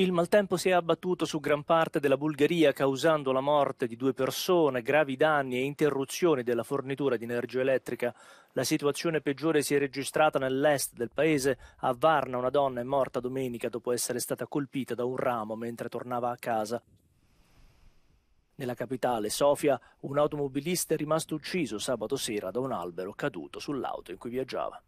Il maltempo si è abbattuto su gran parte della Bulgaria causando la morte di due persone, gravi danni e interruzioni della fornitura di energia elettrica. La situazione peggiore si è registrata nell'est del paese. A Varna una donna è morta domenica dopo essere stata colpita da un ramo mentre tornava a casa. Nella capitale, Sofia, un automobilista è rimasto ucciso sabato sera da un albero caduto sull'auto in cui viaggiava.